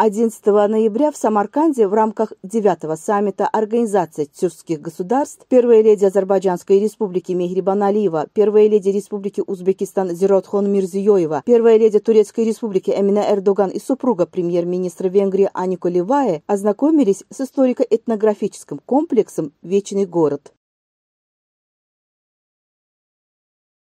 11 ноября в Самарканде в рамках 9-го саммита Организации тюркских государств первая леди Азербайджанской республики Мехрибан Алиева, первая леди Республики Узбекистан Зиротхон Мирзиёева, первая леди Турецкой республики Эмина Эрдоган и супруга премьер-министра Венгрии Анико Левае ознакомились с историко-этнографическим комплексом «Вечный город».